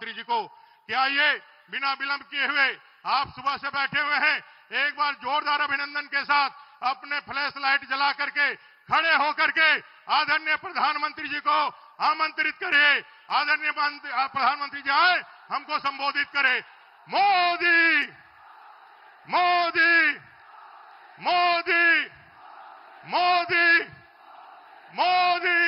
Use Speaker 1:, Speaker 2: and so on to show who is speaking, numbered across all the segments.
Speaker 1: मंत्री जी को क्या ये बिना विलंब किए हुए आप सुबह से बैठे हुए हैं एक बार जोरदार अभिनंदन के साथ अपने फ्लैश लाइट जला करके खड़े होकर के आदरणीय प्रधानमंत्री जी को आमंत्रित करें आदरणीय प्रधानमंत्री जी आए हमको संबोधित करें मोदी मोदी मोदी मोदी मोदी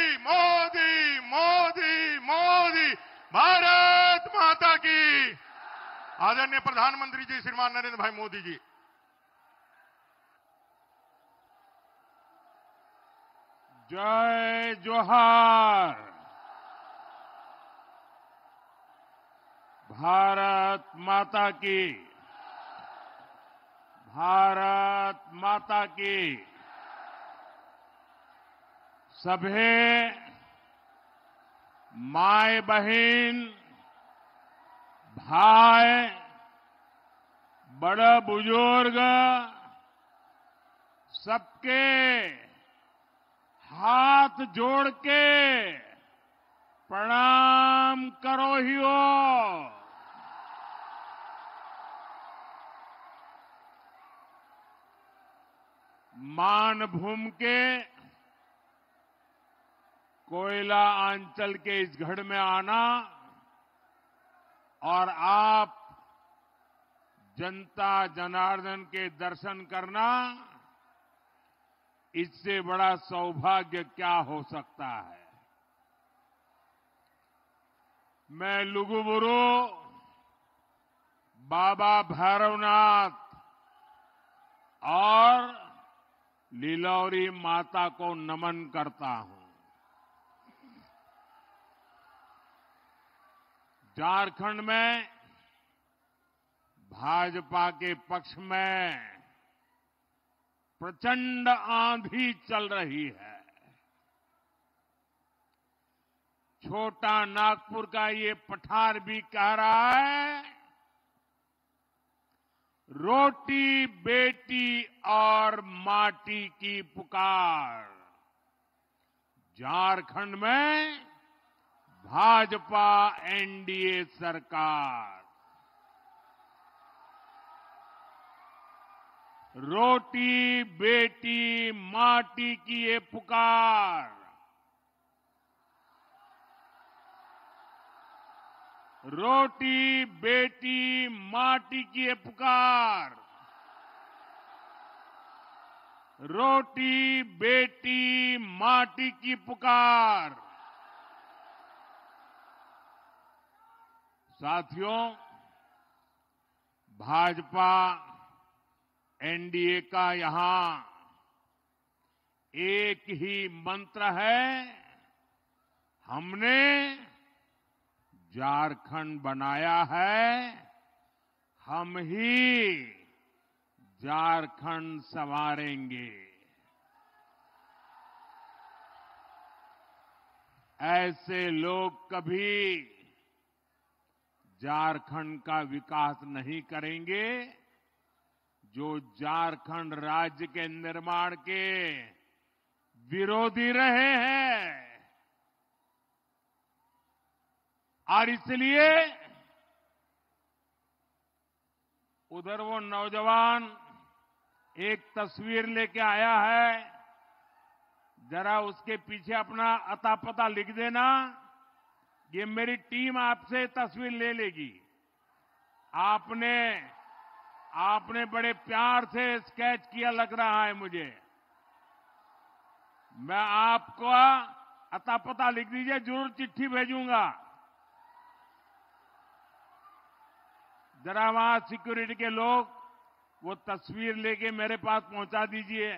Speaker 1: आदरणीय प्रधानमंत्री जी श्रीमान नरेंद्र भाई मोदी जी जय जोहार भारत माता की भारत माता की सभी माए बहन भाई बड़े बुजुर्ग सबके हाथ जोड़ के प्रणाम करो ही हो मान भूम के कोयला आंचल के इस घड़ में आना और आप जनता जनार्दन के दर्शन करना इससे बड़ा सौभाग्य क्या हो सकता है मैं लुगुबुरु बाबा भैरवनाथ और लीलौरी माता को नमन करता हूं झारखंड में भाजपा के पक्ष में प्रचंड आंधी चल रही है छोटा नागपुर का ये पठार भी कह रहा है रोटी बेटी और माटी की पुकार झारखंड में भाजपा एनडीए सरकार रोटी बेटी माटी की ये पुकार रोटी बेटी माटी की ये पुकार रोटी बेटी माटी की पुकार साथियों भाजपा एनडीए का यहां एक ही मंत्र है हमने झारखंड बनाया है हम ही झारखंड संवारेंगे ऐसे लोग कभी झारखंड का विकास नहीं करेंगे जो झारखंड राज्य के निर्माण के विरोधी रहे हैं और इसलिए उधर वो नौजवान एक तस्वीर लेके आया है जरा उसके पीछे अपना अता पता लिख देना ये मेरी टीम आपसे तस्वीर ले लेगी आपने आपने बड़े प्यार से स्केच किया लग रहा है मुझे मैं आपको अता पता लिख दीजिए जरूर चिट्ठी भेजूंगा जरा वहां सिक्योरिटी के लोग वो तस्वीर लेके मेरे पास पहुंचा दीजिए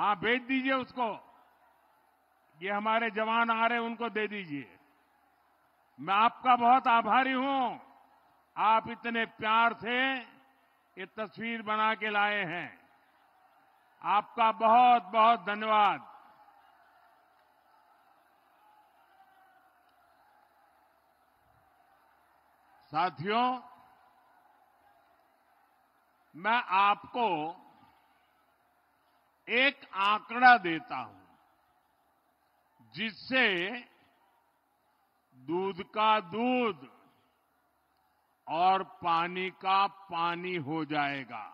Speaker 1: हाँ भेज दीजिए उसको ये हमारे जवान आ रहे उनको दे दीजिए मैं आपका बहुत आभारी हूं आप इतने प्यार से ये तस्वीर बना के लाए हैं आपका बहुत बहुत धन्यवाद साथियों मैं आपको एक आंकड़ा देता हूं जिससे दूध का दूध और पानी का पानी हो जाएगा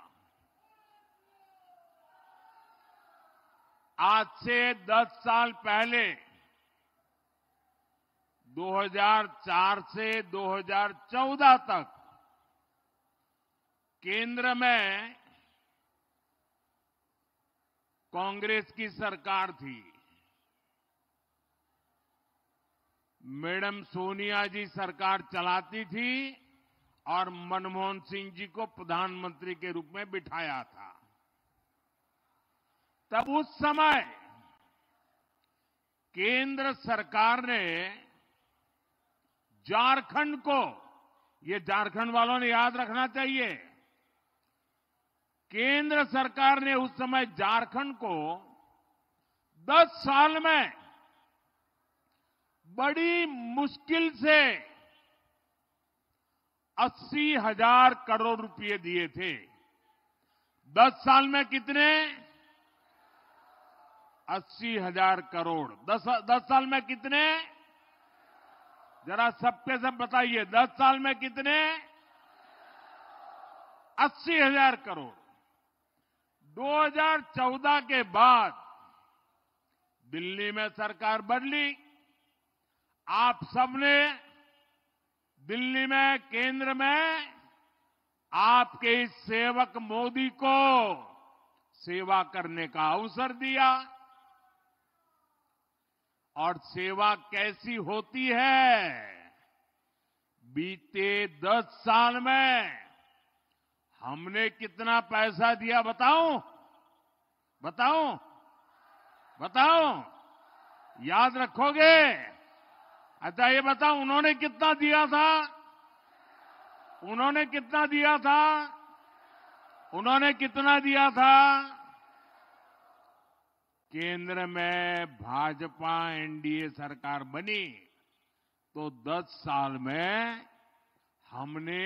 Speaker 1: आज से 10 साल पहले 2004 से 2014 तक केंद्र में कांग्रेस की सरकार थी मैडम सोनिया जी सरकार चलाती थी और मनमोहन सिंह जी को प्रधानमंत्री के रूप में बिठाया था तब उस समय केंद्र सरकार ने झारखंड को ये झारखंड वालों ने याद रखना चाहिए केंद्र सरकार ने उस समय झारखंड को 10 साल में बड़ी मुश्किल से अस्सी हजार करोड़ रुपए दिए थे दस साल में कितने अस्सी हजार करोड़ दस दस साल में कितने जरा सबके सब बताइए दस साल में कितने अस्सी हजार करोड़ 2014 के बाद दिल्ली में सरकार बदली आप सबने दिल्ली में केंद्र में आपके इस सेवक मोदी को सेवा करने का अवसर दिया और सेवा कैसी होती है बीते दस साल में हमने कितना पैसा दिया बताओ बताओ बताओ याद रखोगे अच्छा ये बताओ उन्होंने कितना दिया था उन्होंने कितना दिया था उन्होंने कितना दिया था केंद्र में भाजपा एनडीए सरकार बनी तो 10 साल में हमने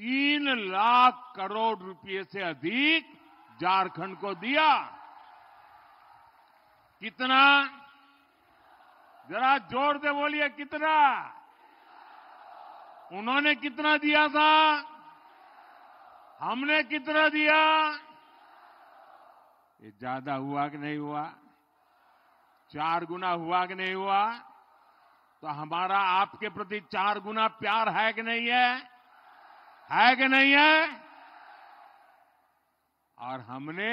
Speaker 1: तीन लाख करोड़ रुपए से अधिक झारखंड को दिया कितना जरा जोर दे बोलिए कितना उन्होंने कितना दिया था हमने कितना दिया ये ज्यादा हुआ कि नहीं हुआ चार गुना हुआ कि नहीं हुआ तो हमारा आपके प्रति चार गुना प्यार है कि नहीं है है कि नहीं है और हमने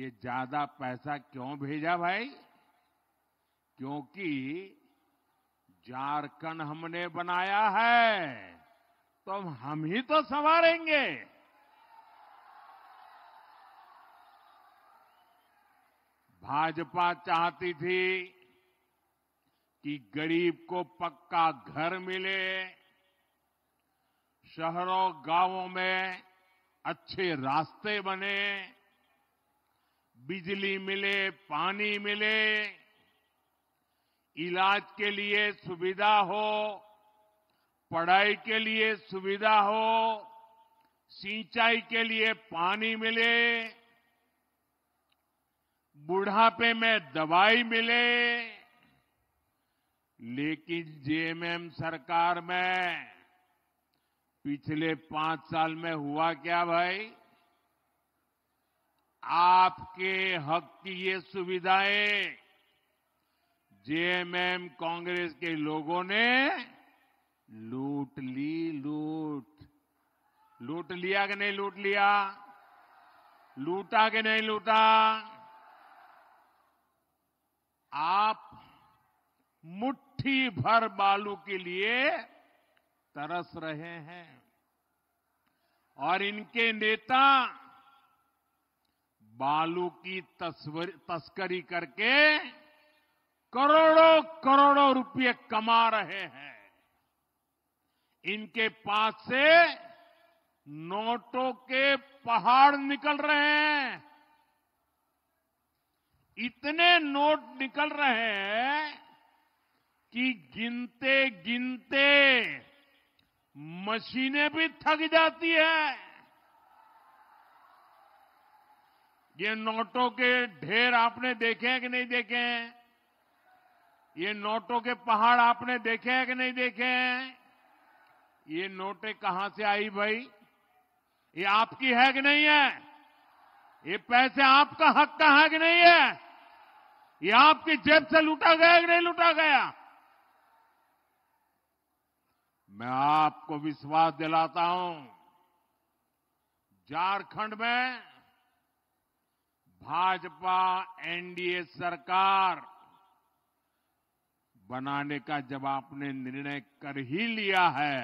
Speaker 1: ये ज्यादा पैसा क्यों भेजा भाई क्योंकि झारखंड हमने बनाया है तो हम ही तो संवारेंगे भाजपा चाहती थी कि गरीब को पक्का घर मिले शहरों गांवों में अच्छे रास्ते बने बिजली मिले पानी मिले इलाज के लिए सुविधा हो पढ़ाई के लिए सुविधा हो सिंचाई के लिए पानी मिले बुढ़ापे में दवाई मिले लेकिन जेएमएम सरकार में पिछले पांच साल में हुआ क्या भाई आपके हक की ये सुविधाएं जेएमएम कांग्रेस के लोगों ने लूट ली लूट लूट लिया कि नहीं लूट लिया लूटा कि नहीं लूटा आप मुट्ठी भर बालू के लिए तरस रहे हैं और इनके नेता बालू की तस्करी करके करोड़ों करोड़ों रुपये कमा रहे हैं इनके पास से नोटों के पहाड़ निकल रहे हैं इतने नोट निकल रहे हैं कि गिनते गिनते मशीनें भी थक जाती है ये नोटों के ढेर आपने देखे हैं कि नहीं देखे हैं ये नोटों के पहाड़ आपने देखे हैं कि नहीं देखे हैं ये नोटें कहां से आई भाई ये आपकी है कि नहीं है ये पैसे आपका हक का है कि नहीं है ये आपकी जेब से लूटा गया कि नहीं लूटा गया मैं आपको विश्वास दिलाता हूं झारखंड में भाजपा एनडीए सरकार बनाने का जब आपने निर्णय कर ही लिया है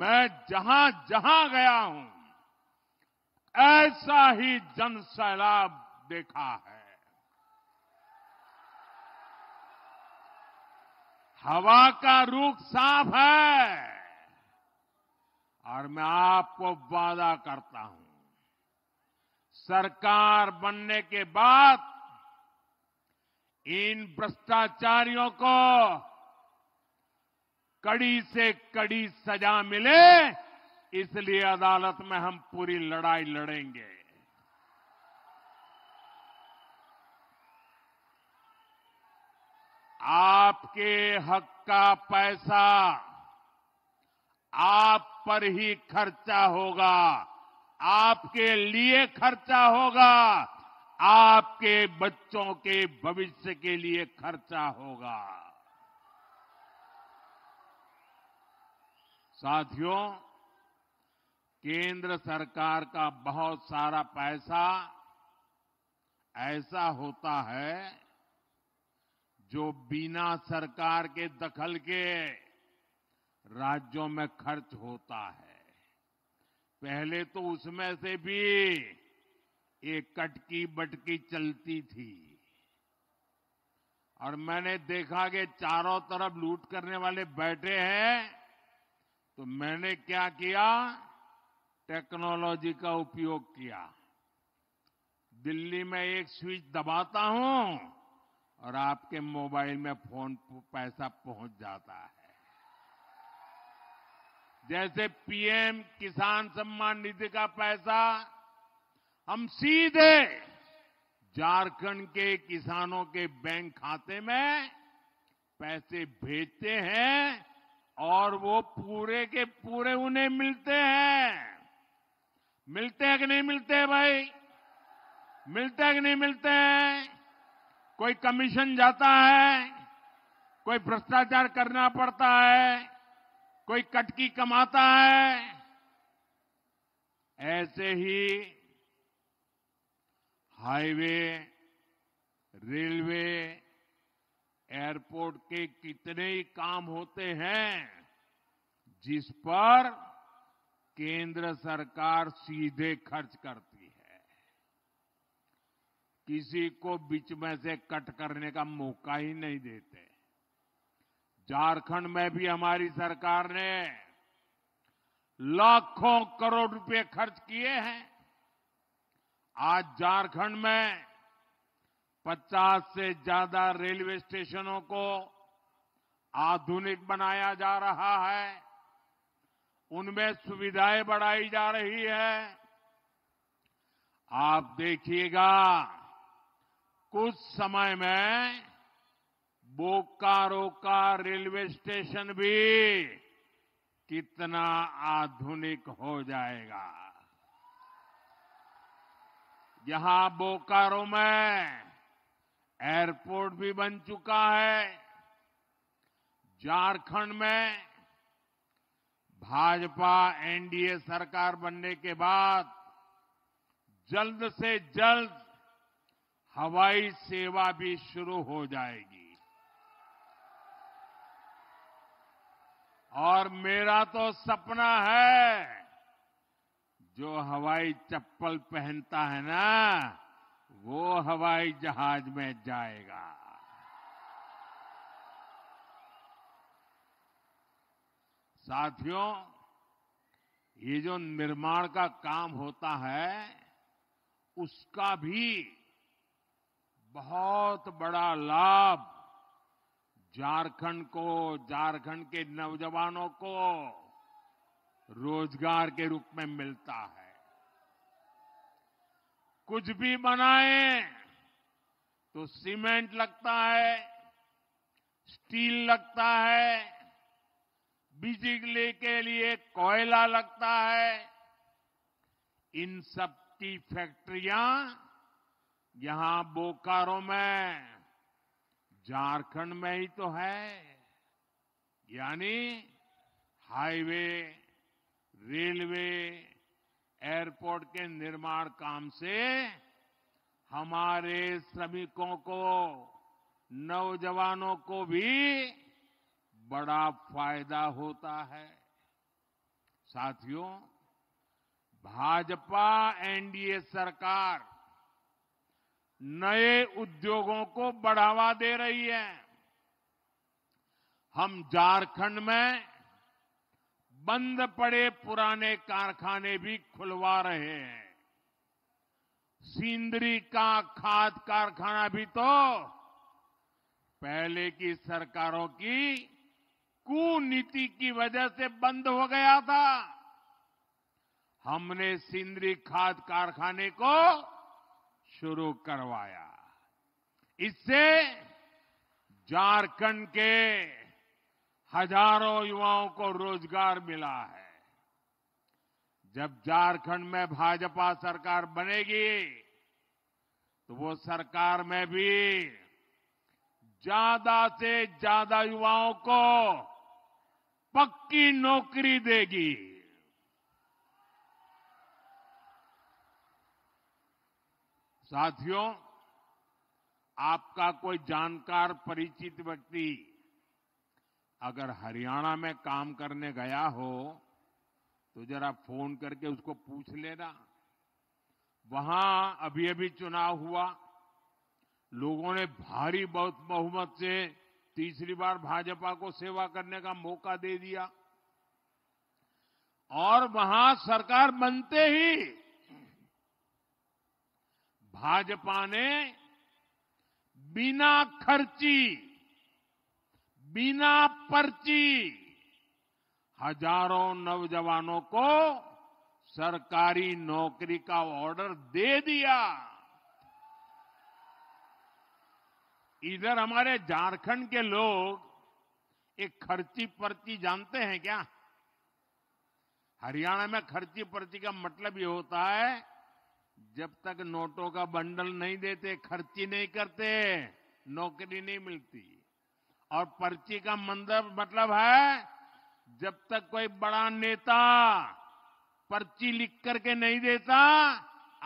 Speaker 1: मैं जहां जहां गया हूं ऐसा ही जन सैलाब देखा है हवा का रुख साफ है और मैं आपको वादा करता हूं सरकार बनने के बाद इन भ्रष्टाचारियों को कड़ी से कड़ी सजा मिले इसलिए अदालत में हम पूरी लड़ाई लड़ेंगे आपके हक का पैसा आप पर ही खर्चा होगा आपके लिए खर्चा होगा आपके बच्चों के भविष्य के लिए खर्चा होगा साथियों केंद्र सरकार का बहुत सारा पैसा ऐसा होता है जो बिना सरकार के दखल के राज्यों में खर्च होता है पहले तो उसमें से भी एक कटकी बटकी चलती थी और मैंने देखा कि चारों तरफ लूट करने वाले बैठे हैं तो मैंने क्या किया टेक्नोलॉजी का उपयोग किया दिल्ली में एक स्विच दबाता हूं और आपके मोबाइल में फोन पैसा पहुंच जाता है जैसे पीएम किसान सम्मान निधि का पैसा हम सीधे झारखंड के किसानों के बैंक खाते में पैसे भेजते हैं और वो पूरे के पूरे उन्हें मिलते हैं मिलते हैं कि नहीं मिलते हैं भाई मिलते हैं कि नहीं मिलते हैं कोई कमीशन जाता है कोई भ्रष्टाचार करना पड़ता है कोई कटकी कमाता है ऐसे ही हाईवे रेलवे एयरपोर्ट के कितने ही काम होते हैं जिस पर केंद्र सरकार सीधे खर्च करती किसी को बीच में से कट करने का मौका ही नहीं देते झारखंड में भी हमारी सरकार ने लाखों करोड़ रुपए खर्च किए हैं आज झारखंड में 50 से ज्यादा रेलवे स्टेशनों को आधुनिक बनाया जा रहा है उनमें सुविधाएं बढ़ाई जा रही है आप देखिएगा कुछ समय में बोकारो का रेलवे स्टेशन भी कितना आधुनिक हो जाएगा यहां बोकारो में एयरपोर्ट भी बन चुका है झारखंड में भाजपा एनडीए सरकार बनने के बाद जल्द से जल्द हवाई सेवा भी शुरू हो जाएगी और मेरा तो सपना है जो हवाई चप्पल पहनता है ना वो हवाई जहाज में जाएगा साथियों ये जो निर्माण का काम होता है उसका भी बहुत बड़ा लाभ झारखंड को झारखंड के नौजवानों को रोजगार के रूप में मिलता है कुछ भी बनाए तो सीमेंट लगता है स्टील लगता है बिजली के लिए कोयला लगता है इन सब की फैक्ट्रियां यहां बोकारो में झारखंड में ही तो है यानी हाईवे रेलवे एयरपोर्ट के निर्माण काम से हमारे श्रमिकों को नौजवानों को भी बड़ा फायदा होता है साथियों भाजपा एनडीए सरकार नए उद्योगों को बढ़ावा दे रही है हम झारखंड में बंद पड़े पुराने कारखाने भी खुलवा रहे हैं सिंदरी का खाद कारखाना भी तो पहले की सरकारों की कुनीति की वजह से बंद हो गया था हमने सिंदरी खाद कारखाने को शुरू करवाया इससे झारखंड के हजारों युवाओं को रोजगार मिला है जब झारखंड में भाजपा सरकार बनेगी तो वो सरकार में भी ज्यादा से ज्यादा युवाओं को पक्की नौकरी देगी साथियों आपका कोई जानकार परिचित व्यक्ति अगर हरियाणा में काम करने गया हो तो जरा फोन करके उसको पूछ लेना वहां अभी अभी चुनाव हुआ लोगों ने भारी बहुत बहुमत से तीसरी बार भाजपा को सेवा करने का मौका दे दिया और वहां सरकार बनते ही भाजपा ने बिना खर्ची बिना पर्ची हजारों नौजवानों को सरकारी नौकरी का ऑर्डर दे दिया इधर हमारे झारखंड के लोग एक खर्ची पर्ची जानते हैं क्या हरियाणा में खर्ची पर्ची का मतलब ये होता है जब तक नोटों का बंडल नहीं देते खर्ची नहीं करते नौकरी नहीं मिलती और पर्ची का मंजर मतलब है जब तक कोई बड़ा नेता पर्ची लिख करके नहीं देता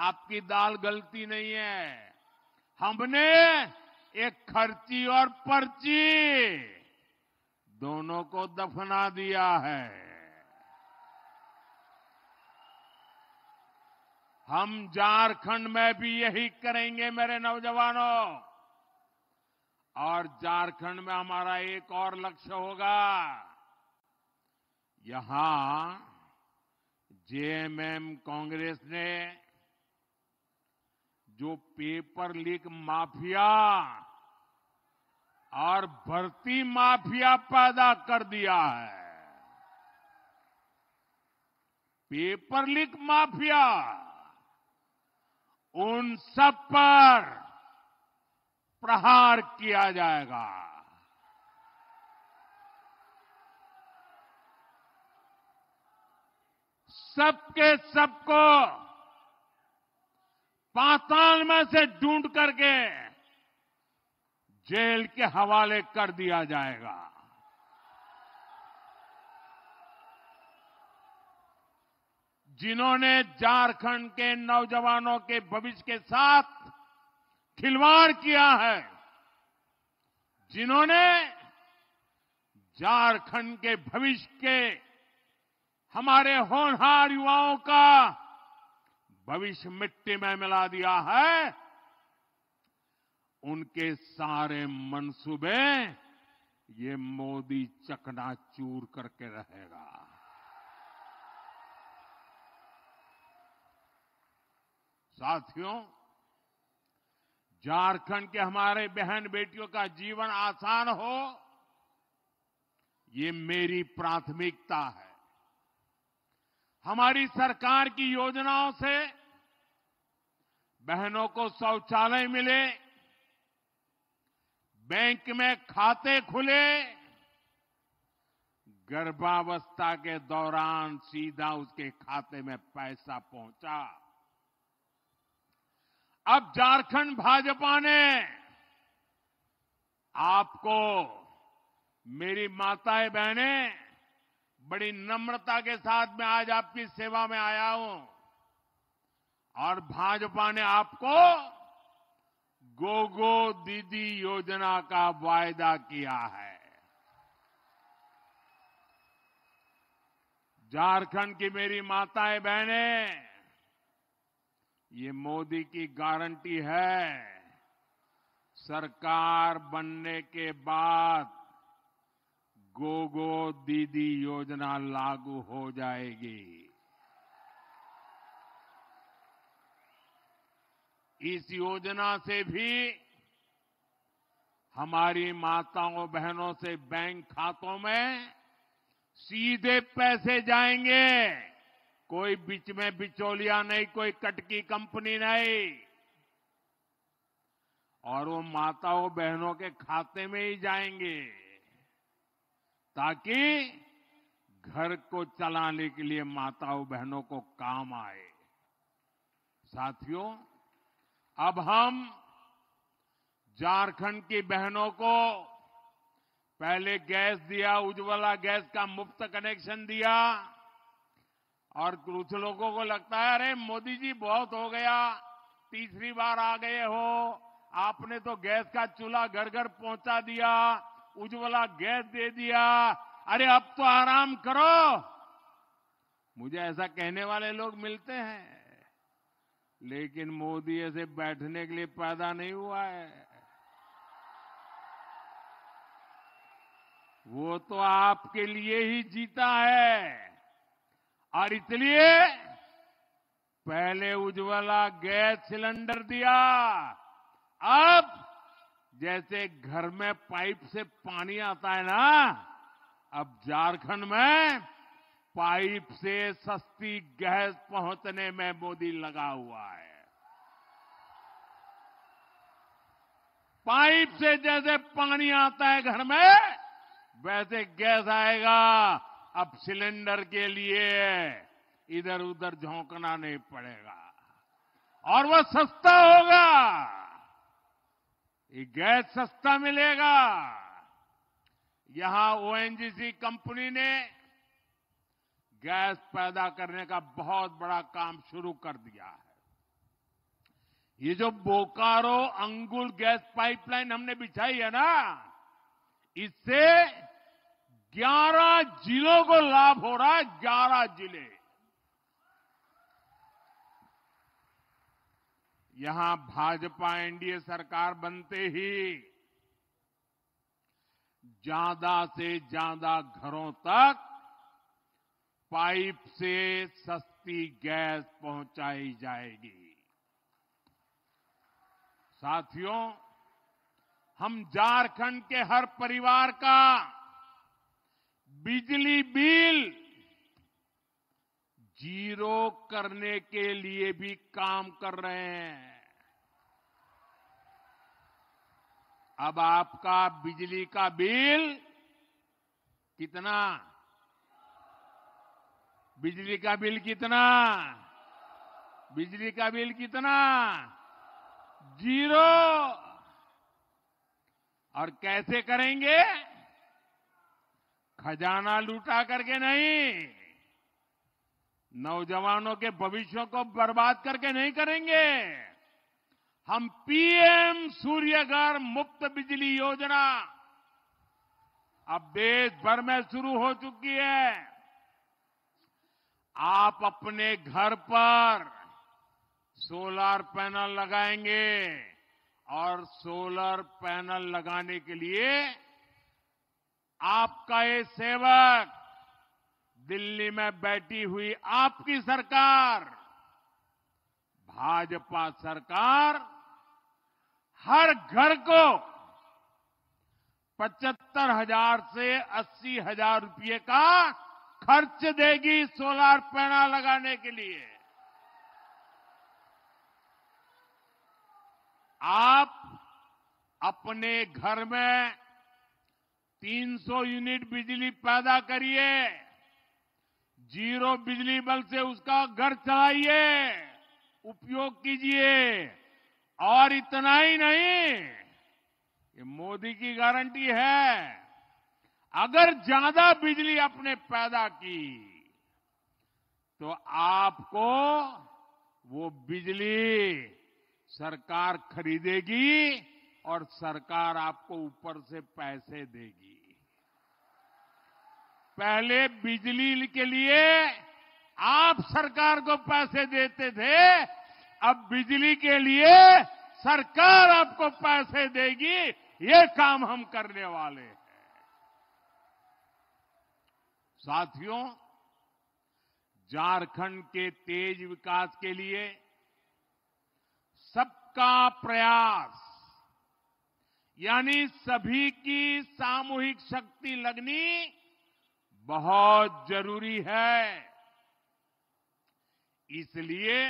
Speaker 1: आपकी दाल गलती नहीं है हमने एक खर्ची और पर्ची दोनों को दफना दिया है हम झारखंड में भी यही करेंगे मेरे नौजवानों और झारखंड में हमारा एक और लक्ष्य होगा यहां जेएमएम कांग्रेस ने जो पेपर लीक माफिया और भर्ती माफिया पैदा कर दिया है पेपर लीक माफिया उन सब पर प्रहार किया जाएगा सबके सबको पाताल में से ढूंढ करके जेल के हवाले कर दिया जाएगा जिन्होंने झारखंड के नौजवानों के भविष्य के साथ खिलवाड़ किया है जिन्होंने झारखंड के भविष्य के हमारे होनहार युवाओं का भविष्य मिट्टी में मिला दिया है उनके सारे मंसूबे ये मोदी चकनाचूर करके रहेगा साथियों झारखंड के हमारे बहन बेटियों का जीवन आसान हो ये मेरी प्राथमिकता है हमारी सरकार की योजनाओं से बहनों को शौचालय मिले बैंक में खाते खुले गर्भावस्था के दौरान सीधा उसके खाते में पैसा पहुंचा अब झारखंड भाजपा ने आपको मेरी माताएं बहनें बड़ी नम्रता के साथ मैं आज आपकी सेवा में आया हूं और भाजपा ने आपको गोगो दीदी योजना का वायदा किया है झारखंड की मेरी माताएं बहनें ये मोदी की गारंटी है सरकार बनने के बाद गोगो दीदी योजना लागू हो जाएगी इस योजना से भी हमारी माताओं बहनों से बैंक खातों में सीधे पैसे जाएंगे कोई बीच में बिचौलिया नहीं कोई कटकी कंपनी नहीं और वो माताओं बहनों के खाते में ही जाएंगे ताकि घर को चलाने के लिए माताओं बहनों को काम आए साथियों अब हम झारखंड की बहनों को पहले गैस दिया उज्ज्वला गैस का मुफ्त कनेक्शन दिया और कुछ लोगों को लगता है अरे मोदी जी बहुत हो गया तीसरी बार आ गए हो आपने तो गैस का चूल्हा घर घर पहुंचा दिया उज्ज्वला गैस दे दिया अरे अब तो आराम करो मुझे ऐसा कहने वाले लोग मिलते हैं लेकिन मोदी ऐसे बैठने के लिए पैदा नहीं हुआ है वो तो आपके लिए ही जीता है और इसलिए पहले उज्ज्वला गैस सिलेंडर दिया अब जैसे घर में पाइप से पानी आता है ना अब झारखंड में पाइप से सस्ती गैस पहुंचने में मोदी लगा हुआ है पाइप से जैसे पानी आता है घर में वैसे गैस आएगा अब सिलेंडर के लिए इधर उधर झोंकना नहीं पड़ेगा और वह सस्ता होगा ये गैस सस्ता मिलेगा यहां ओएनजीसी कंपनी ने गैस पैदा करने का बहुत बड़ा काम शुरू कर दिया है ये जो बोकारो अंगुल गैस पाइपलाइन हमने बिछाई है ना इससे ग्यारह जिलों को लाभ हो रहा है ग्यारह जिले यहां भाजपा एनडीए सरकार बनते ही ज्यादा से ज्यादा घरों तक पाइप से सस्ती गैस पहुंचाई जाएगी साथियों हम झारखंड के हर परिवार का बिजली बिल जीरो करने के लिए भी काम कर रहे हैं अब आपका बिजली का बिल कितना बिजली का बिल कितना बिजली का बिल कितना जीरो और कैसे करेंगे खजाना लूटा करके नहीं नौजवानों के भविष्य को बर्बाद करके नहीं करेंगे हम पीएम सूर्यगर मुफ्त बिजली योजना अब देश भर में शुरू हो चुकी है आप अपने घर पर सोलर पैनल लगाएंगे और सोलर पैनल लगाने के लिए आपका ये सेवक दिल्ली में बैठी हुई आपकी सरकार भाजपा सरकार हर घर को पचहत्तर हजार से अस्सी हजार रूपये का खर्च देगी सोलार पैनल लगाने के लिए आप अपने घर में 300 यूनिट बिजली पैदा करिए जीरो बिजली बल से उसका घर चलाइए उपयोग कीजिए और इतना ही नहीं ये मोदी की गारंटी है अगर ज्यादा बिजली आपने पैदा की तो आपको वो बिजली सरकार खरीदेगी और सरकार आपको ऊपर से पैसे देगी पहले बिजली के लिए आप सरकार को पैसे देते थे अब बिजली के लिए सरकार आपको पैसे देगी ये काम हम करने वाले हैं साथियों झारखंड के तेज विकास के लिए सबका प्रयास यानी सभी की सामूहिक शक्ति लगनी बहुत जरूरी है इसलिए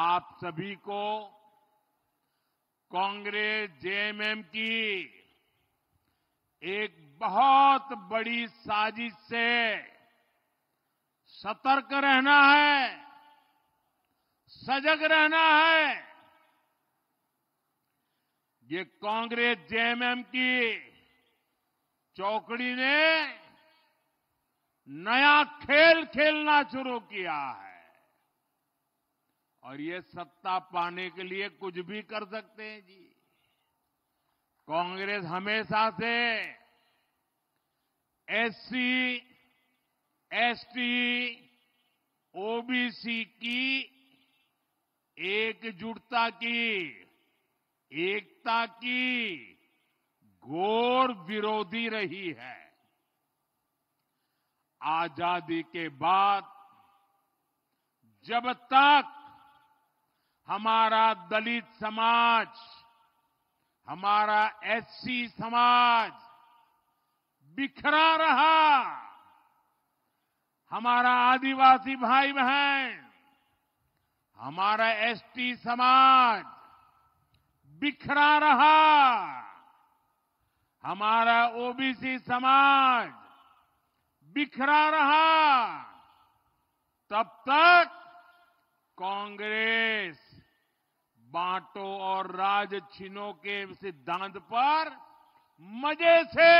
Speaker 1: आप सभी को कांग्रेस जेएमएम की एक बहुत बड़ी साजिश से सतर्क रहना है सजग रहना है ये कांग्रेस जेएमएम की चौकड़ी ने नया खेल खेलना शुरू किया है और ये सत्ता पाने के लिए कुछ भी कर सकते हैं जी कांग्रेस हमेशा से एससी, एसटी, ओबीसी की एकजुटता की एकता की घोर विरोधी रही है आजादी के बाद जब तक हमारा दलित समाज हमारा एससी समाज बिखरा रहा हमारा आदिवासी भाई बहन हमारा एसटी समाज बिखरा रहा हमारा ओबीसी समाज बिखरा रहा तब तक कांग्रेस बांटो और राज छीनो के सिद्धांत पर मजे से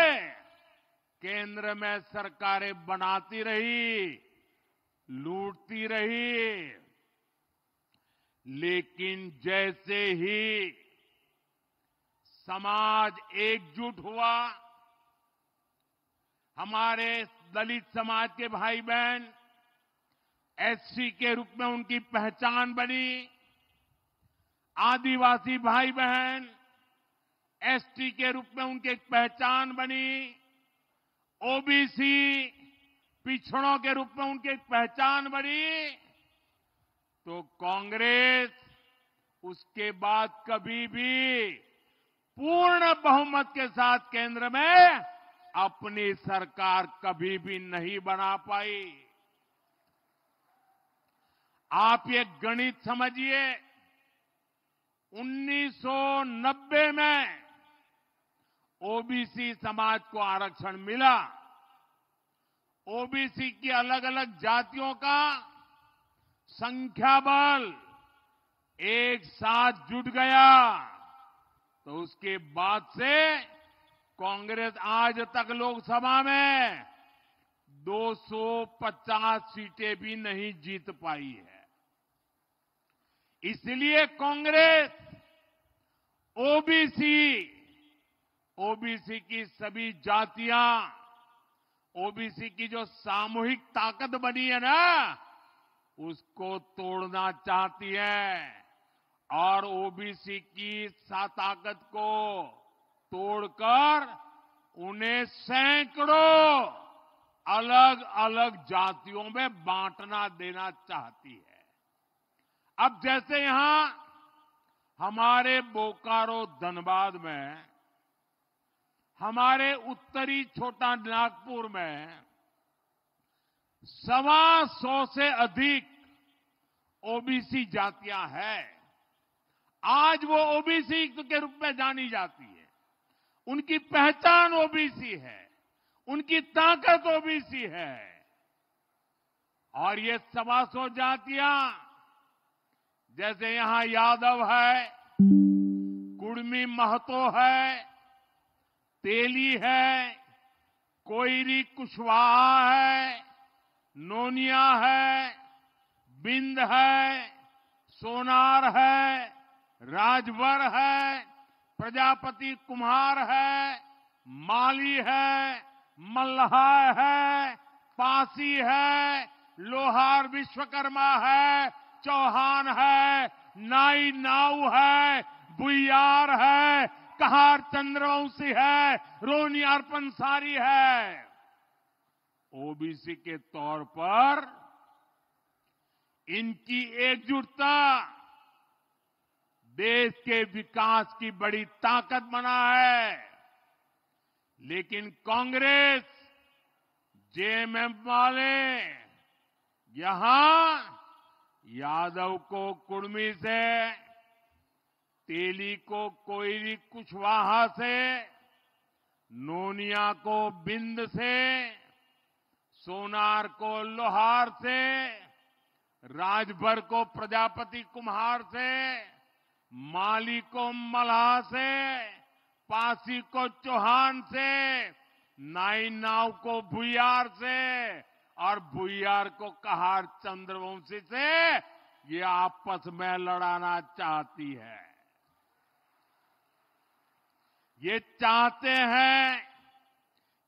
Speaker 1: केंद्र में सरकारें बनाती रही लूटती रही लेकिन जैसे ही समाज एकजुट हुआ हमारे दलित समाज के भाई बहन एससी के रूप में उनकी पहचान बनी आदिवासी भाई बहन एसटी के रूप में उनकी एक पहचान बनी ओबीसी पिछड़ों के रूप में उनकी एक पहचान बनी तो कांग्रेस उसके बाद कभी भी पूर्ण बहुमत के साथ केंद्र में अपनी सरकार कभी भी नहीं बना पाई आप ये गणित समझिए 1990 में ओबीसी समाज को आरक्षण मिला ओबीसी की अलग अलग जातियों का संख्या बल एक साथ जुट गया तो उसके बाद से कांग्रेस आज तक लोकसभा में 250 सीटें भी नहीं जीत पाई है इसलिए कांग्रेस ओबीसी ओबीसी की सभी जातियां ओबीसी की जो सामूहिक ताकत बनी है ना उसको तोड़ना चाहती है और ओबीसी की ताकत को तोड़कर उन्हें सैकड़ों अलग अलग जातियों में बांटना देना चाहती है अब जैसे यहां हमारे बोकारो धनबाद में हमारे उत्तरी छोटा नागपुर में सवा सौ से अधिक ओबीसी जातियां हैं आज वो ओबीसी के रूप में जानी जाती है उनकी पहचान ओबीसी है उनकी ताकत ओबीसी है और ये सवा सौ जातियां जैसे यहां यादव है कुर्मी महतो है तेली है कोयरी कुशवाहा है नोनिया है बिंद है सोनार है राजभर है प्रजापति कुम्हार है माली है मल्हा है पासी है लोहार विश्वकर्मा है चौहान है नाई नाऊ है बुयार है कहार चंद्रवंशी है अर्पण सारी है ओबीसी के तौर पर इनकी एकजुटता देश के विकास की बड़ी ताकत बना है लेकिन कांग्रेस जेएमएम वाले यहां यादव को कुर्मी से तेली को कोयरी कुशवाहा से नोनिया को बिंद से सोनार को लोहार से राजभर को प्रजापति कुम्हार से माली को मल्हा से पासी को चौहान से नाई नाव को भुयार से और भुयार को कहार चंद्रवंशी से ये आपस में लड़ाना चाहती है ये चाहते हैं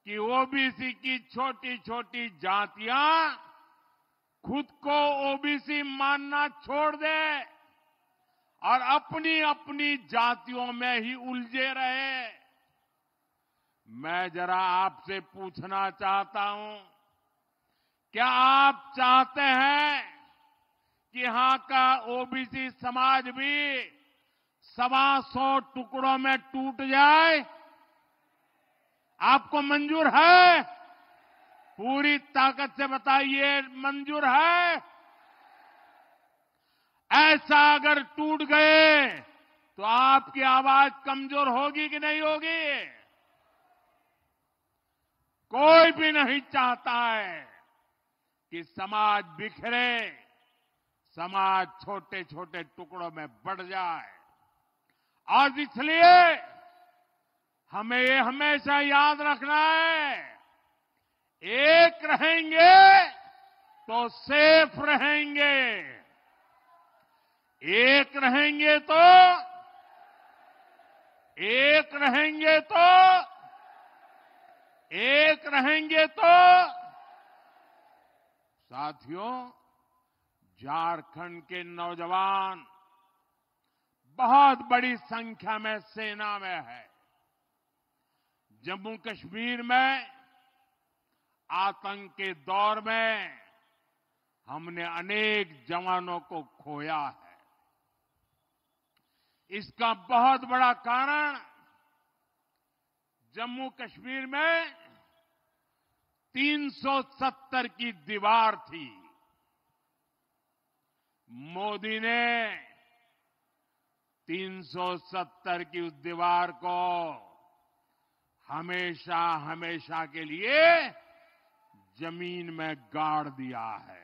Speaker 1: कि ओबीसी की छोटी छोटी जातियां खुद को ओबीसी मानना छोड़ दें और अपनी अपनी जातियों में ही उलझे रहे मैं जरा आपसे पूछना चाहता हूं क्या आप चाहते हैं कि यहां का ओबीसी समाज भी सवा सौ टुकड़ों में टूट जाए आपको मंजूर है पूरी ताकत से बताइए मंजूर है ऐसा अगर टूट गए तो आपकी आवाज कमजोर होगी कि नहीं होगी कोई भी नहीं चाहता है कि समाज बिखरे समाज छोटे छोटे टुकड़ों में बढ़ जाए और इसलिए हमें ये हमेशा याद रखना है एक रहेंगे तो सेफ रहेंगे एक रहेंगे तो एक रहेंगे तो एक रहेंगे तो साथियों झारखंड के नौजवान बहुत बड़ी संख्या में सेना में है जम्मू कश्मीर में आतंक के दौर में हमने अनेक जवानों को खोया है इसका बहुत बड़ा कारण जम्मू कश्मीर में 370 की दीवार थी मोदी ने 370 की उस दीवार को हमेशा हमेशा के लिए जमीन में गाड़ दिया है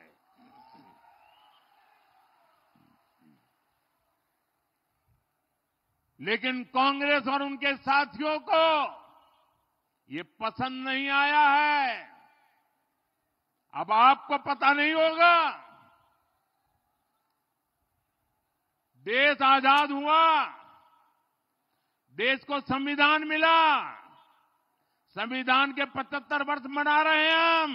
Speaker 1: लेकिन कांग्रेस और उनके साथियों को ये पसंद नहीं आया है अब आपको पता नहीं होगा देश आजाद हुआ देश को संविधान मिला संविधान के 75 वर्ष मना रहे हैं हम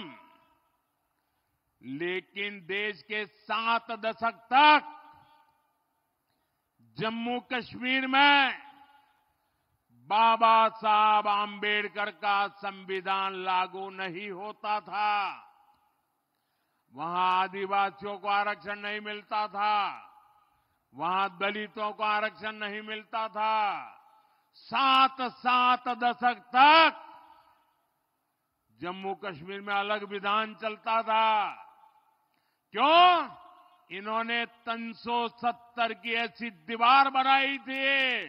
Speaker 1: लेकिन देश के सात दशक तक जम्मू कश्मीर में बाबा साहब आंबेडकर का संविधान लागू नहीं होता था वहां आदिवासियों को आरक्षण नहीं मिलता था वहां दलितों को आरक्षण नहीं मिलता था सात सात दशक तक जम्मू कश्मीर में अलग विधान चलता था क्यों इन्होंने सत्तर की ऐसी दीवार बनाई थी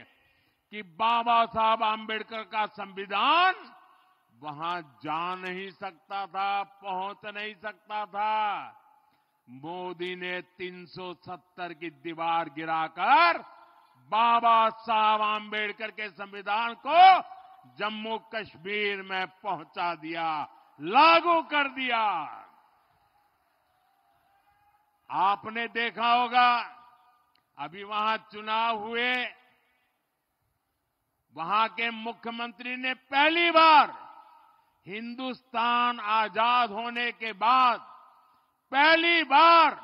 Speaker 1: कि बाबा साहब आंबेडकर का संविधान वहां जा नहीं सकता था पहुंच नहीं सकता था मोदी ने 370 की दीवार गिराकर बाबा साहब आंबेडकर के संविधान को जम्मू कश्मीर में पहुंचा दिया लागू कर दिया आपने देखा होगा अभी वहां चुनाव हुए वहां के मुख्यमंत्री ने पहली बार हिंदुस्तान आजाद होने के बाद पहली बार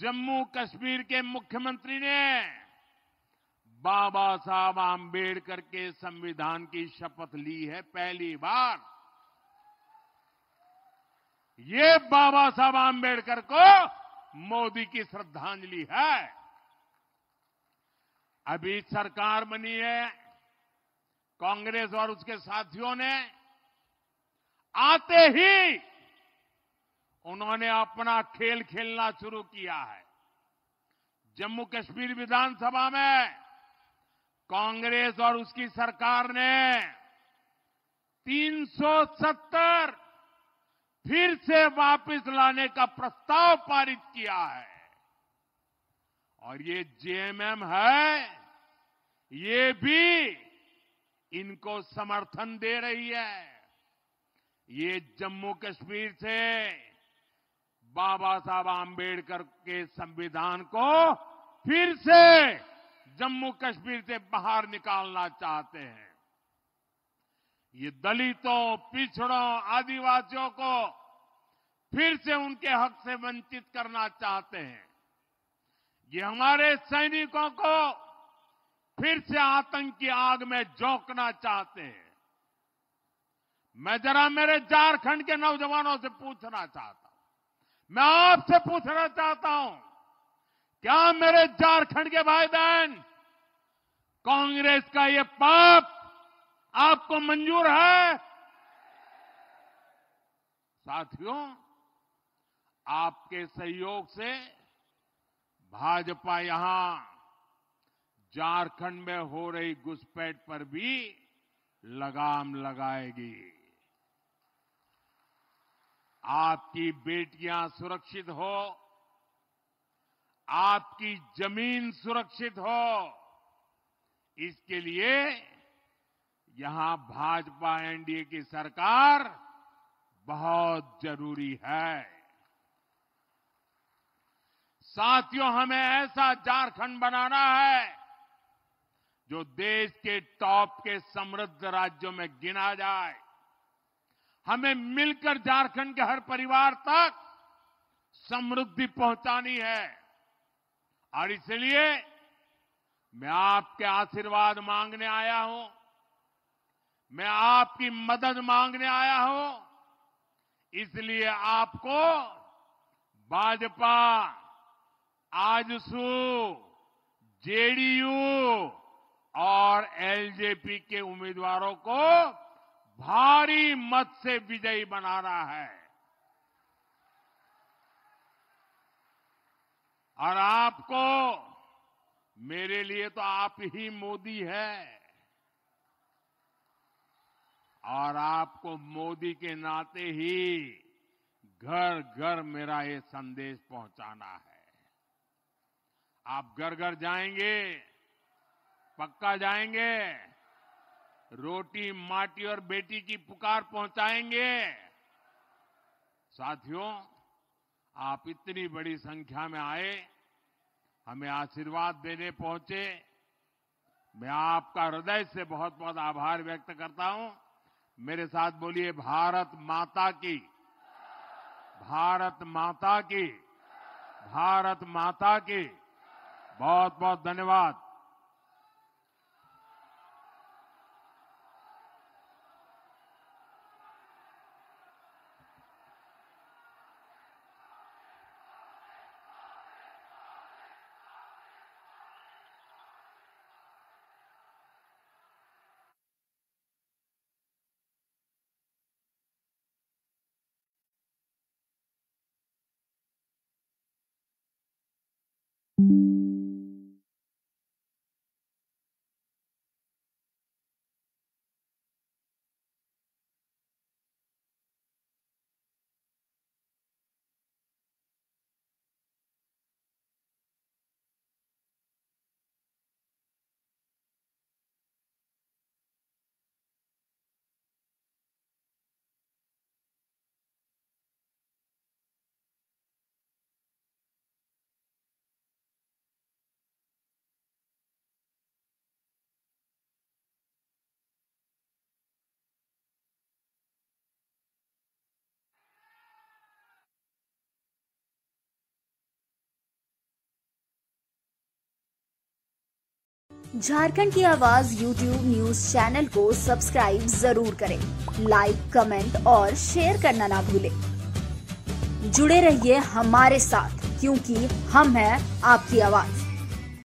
Speaker 1: जम्मू कश्मीर के मुख्यमंत्री ने बाबा साहब आम्बेडकर के संविधान की शपथ ली है पहली बार ये बाबा साहब आम्बेडकर को मोदी की श्रद्धांजलि है अभी सरकार बनी है कांग्रेस और उसके साथियों ने आते ही उन्होंने अपना खेल खेलना शुरू किया है जम्मू कश्मीर विधानसभा में कांग्रेस और उसकी सरकार ने 370 फिर से वापस लाने का प्रस्ताव पारित किया है और ये जेएमएम है ये भी इनको समर्थन दे रही है ये जम्मू कश्मीर से बाबा साहब आम्बेडकर के संविधान को फिर से जम्मू कश्मीर से बाहर निकालना चाहते हैं ये दलितों पिछड़ों आदिवासियों को फिर से उनके हक से वंचित करना चाहते हैं ये हमारे सैनिकों को फिर से आतंक की आग में झोंकना चाहते हैं मैं जरा मेरे झारखंड के नौजवानों से पूछना चाहता हूं मैं आपसे पूछना चाहता हूं क्या मेरे झारखंड के भाई बहन कांग्रेस का ये पाप आपको मंजूर है साथियों आपके सहयोग से भाजपा यहां झारखंड में हो रही घुसपैठ पर भी लगाम लगाएगी आपकी बेटियां सुरक्षित हो आपकी जमीन सुरक्षित हो इसके लिए यहां भाजपा एनडीए की सरकार बहुत जरूरी है साथियों हमें ऐसा झारखंड बनाना है जो देश के टॉप के समृद्ध राज्यों में गिना जाए हमें मिलकर झारखंड के हर परिवार तक समृद्धि पहुंचानी है और इसलिए मैं आपके आशीर्वाद मांगने आया हूं मैं आपकी मदद मांगने आया हूं इसलिए आपको भाजपा आजसू जेडीयू और एलजेपी के उम्मीदवारों को भारी मत से विजयी बनाना है और आपको मेरे लिए तो आप ही मोदी हैं और आपको मोदी के नाते ही घर घर मेरा ये संदेश पहुंचाना है आप घर घर जाएंगे पक्का जाएंगे रोटी माटी और बेटी की पुकार पहुंचाएंगे साथियों आप इतनी बड़ी संख्या में आए हमें आशीर्वाद देने पहुंचे मैं आपका हृदय से बहुत बहुत आभार व्यक्त करता हूं मेरे साथ बोलिए भारत माता की भारत माता की भारत माता की बहुत बहुत धन्यवाद thank you झारखंड की आवाज यूट्यूब न्यूज चैनल को सब्सक्राइब जरूर करें लाइक कमेंट और शेयर करना ना भूलें जुड़े रहिए हमारे साथ क्योंकि हम हैं आपकी आवाज़